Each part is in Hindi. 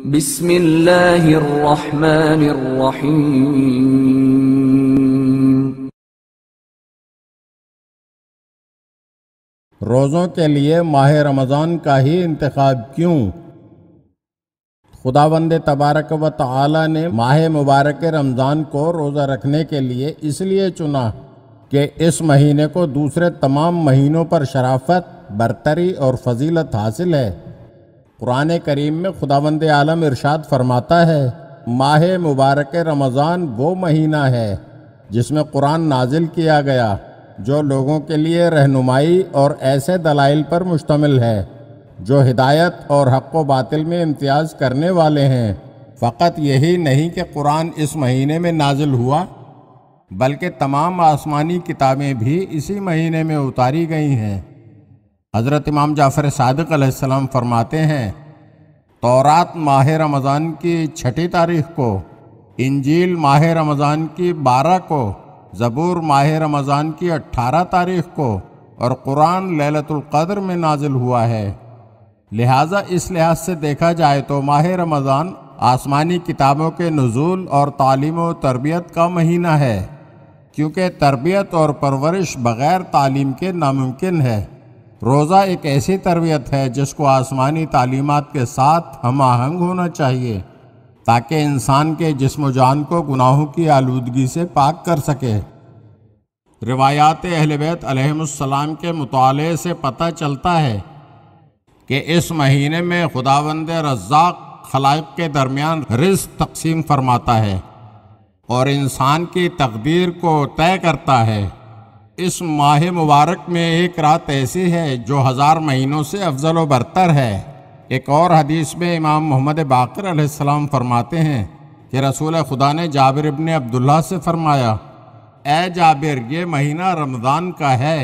रोज़ों के लिए माह रमज़ान का ही इंतखब क्यों खुदावंद तबारक व ताली ने माह मुबारक रमज़ान को रोज़ा रखने के लिए इसलिए चुना कि इस महीने को दूसरे तमाम महीनों पर शराफत बरतरी और फजीलत हासिल है कुरान करीम में खुदावंद आलम इरशाद फरमाता है माह मुबारक रमज़ान वो महीना है जिसमें कुरान नाजिल किया गया जो लोगों के लिए रहनुमाई और ऐसे दलाइल पर मुश्तमिल है जो हिदायत और हक व बातिल में इम्तियाज़ करने वाले हैं फ़कत यही नहीं कि कुरान इस महीने में नाजिल हुआ बल्कि तमाम आसमानी किताबें भी इसी महीने में उतारी गई हैं हज़रत इमाम जाफ़र सदक सलाम फरमाते हैं तोरात माह रमज़ान की छठी तारीख को इंजील माह रमज़ान की बारह को ज़बूर माह रमज़ान की अट्ठारह तारीख को और कुरान ललतुल्क़द्र में नाजिल हुआ है लिहाजा इस लिहाज से देखा जाए तो माह रमज़ान आसमानी किताबों के नज़ुल और तालीम व तरबियत का महीना है क्योंकि तरबियत और परवरिश बग़ैर तालीम के नामुमकिन है रोज़ा एक ऐसी तरबियत है जिसको आसमानी तालीमत के साथ हम आहंग होना चाहिए ताकि इंसान के जिसम जान को गुनाहों की आलूदगी से पाक कर सके रिवायात अहलबैत आसमाम के मुताले से पता चलता है कि इस महीने में खुदावंद रजाक खलाइक के दरमियान रिज तकसीम फरमाता है और इंसान की तकदीर को तय करता है इस माह मुबारक में एक रात ऐसी है जो हज़ार महीनों से अफजल व बरतर है एक और हदीस में इमाम मोहम्मद बाकर अलैहिस्सलाम फरमाते हैं कि रसूल खुदा ने जाबिर इबन अब्दुल्ला से फरमाया ए जाबिर ये महीना रमज़ान का है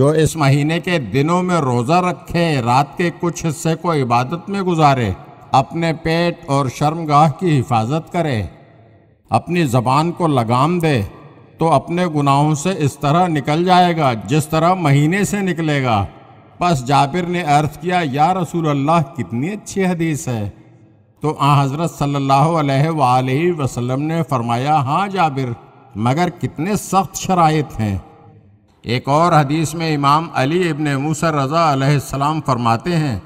जो इस महीने के दिनों में रोज़ा रखे रात के कुछ हिस्से को इबादत में गुजारे अपने पेट और शर्मगाह की हिफाजत करे अपनी ज़बान को लगाम दे तो अपने गुनाहों से इस तरह निकल जाएगा जिस तरह महीने से निकलेगा बस जाबिर ने अर्थ किया या रसूल अल्लाह कितनी अच्छी हदीस है तो आ हज़रत सल्लल्लाहु अलैहि वसल्लम ने फरमाया हाँ जाबिर मगर कितने सख्त शराइत हैं एक और हदीस में इमाम अली इबन मूसर रज़ा सलाम फरमाते हैं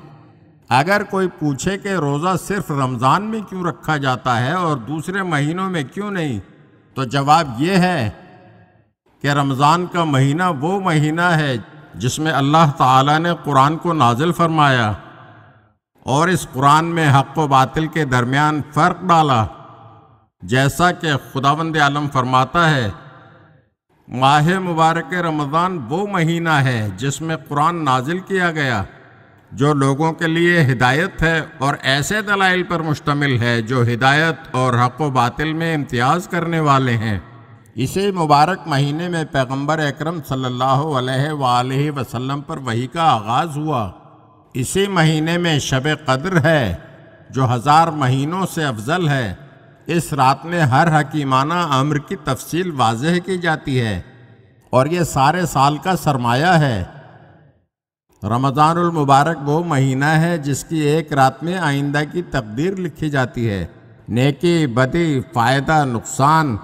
अगर कोई पूछे कि रोज़ा सिर्फ रमज़ान में क्यों रखा जाता है और दूसरे महीनों में क्यों नहीं तो जवाब ये है कि रमज़ान का महीना वो महीना है जिसमें अल्लाह ताला ने कुरान को नाजिल फरमाया और इस कुरान में हक व बातिल के दरमियान फ़र्क डाला जैसा कि खुदावंद आलम फरमाता है माह मुबारक रमज़ान वो महीना है जिसमें कुरान नाजिल किया गया जो लोगों के लिए हिदायत है और ऐसे दलाइल पर मुश्तमिल है जो हिदायत और हक व बातिल में इम्तियाज़ करने वाले हैं इसे मुबारक महीने में पैगंबर अकरम सल्लल्लाहु अलैहि वसल्लम पर वही का आगाज़ हुआ इसी महीने में शब कद्र है जो हज़ार महीनों से अफजल है इस रात में हर हकीमाना अम्र की तफसील वाजह की जाती है और ये सारे साल का सरमाया है मुबारक वो महीना है जिसकी एक रात में आइंदा की तकदीर लिखी जाती है नेकी बदी फ़ायदा नुकसान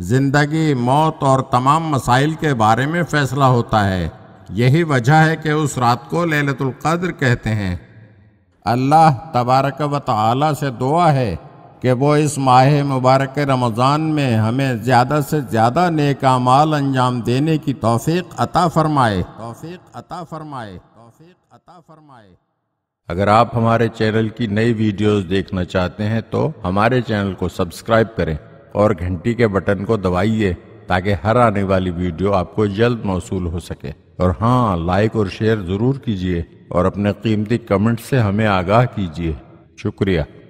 ज़िंदगी मौत और तमाम मसाइल के बारे में फ़ैसला होता है यही वजह है कि उस रात को ललतुल कद्र कहते हैं अल्लाह तबारक व ताली से दुआ है कि वो इस माह मुबारक रमज़ान में हमें ज़्यादा से ज़्यादा नेक अमाल अंजाम देने की तोफ़ी अता फ़रमाए तोफ़ी अता फ़रमाए तोफ़ी अता फ़रमाए अगर आप हमारे चैनल की नई वीडियोस देखना चाहते हैं तो हमारे चैनल को सब्सक्राइब करें और घंटी के बटन को दबाइए ताकि हर आने वाली वीडियो आपको जल्द मौसू हो सके और हाँ लाइक और शेयर ज़रूर कीजिए और अपने कीमती कमेंट से हमें आगाह कीजिए शुक्रिया